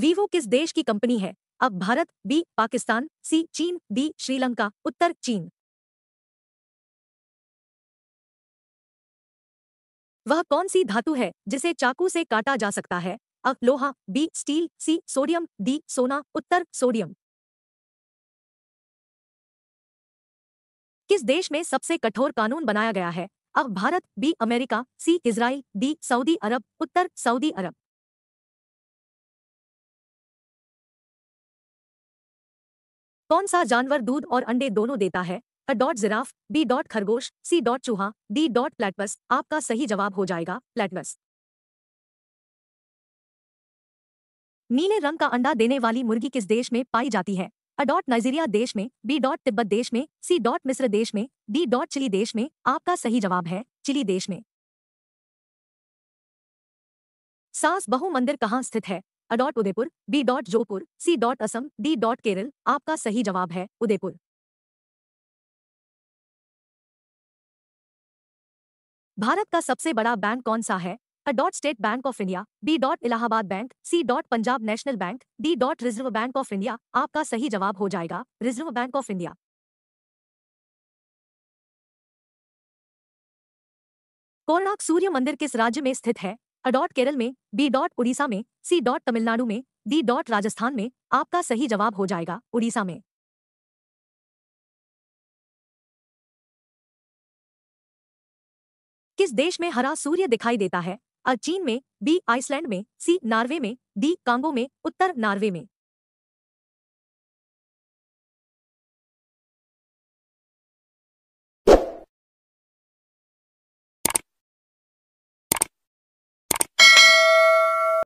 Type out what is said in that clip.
Vivo किस देश की कंपनी है अब भारत बी पाकिस्तान सी चीन डी श्रीलंका उत्तर चीन वह कौन सी धातु है जिसे चाकू से काटा जा सकता है अ लोहा B steel C sodium D सोना उत्तर सोडियम किस देश में सबसे कठोर कानून बनाया गया है अब भारत B America C Israel D सऊदी अरब उत्तर सऊदी अरब कौन सा जानवर दूध और अंडे दोनों देता है अ डॉट जिराफ बी डॉट खरगोश सी डॉट चूहा डी डॉट प्लेटवस आपका सही जवाब हो जाएगा प्लेटवस नीले रंग का अंडा देने वाली मुर्गी किस देश में पाई जाती है अ डॉट नाइजीरिया देश में बी डॉट तिब्बत देश में सी डॉट मिस्र देश में डी डॉट चिली देश में आपका सही जवाब है चिली देश में सास बहु मंदिर कहाँ स्थित है अडॉट dot Udaipur B dot Jodhpur C dot Assam D dot Kerala आपका सही जवाब है उदयपुर भारत का सबसे बड़ा बैंक कौन सा है अ dot State Bank of India B dot Allahabad Bank C dot Punjab National Bank D dot Reserve Bank of India आपका सही जवाब हो जाएगा Reserve Bank of India Konark सूर्य मंदिर किस राज्य में स्थित है अ डॉट केरल में बी डॉट उड़ीसा में सी डॉट तमिलनाडु में डी डॉट राजस्थान में आपका सही जवाब हो जाएगा उड़ीसा में किस देश में हरा सूर्य दिखाई देता है अ चीन में बी आइसलैंड में सी नार्वे में डी कांगो में उत्तर नार्वे में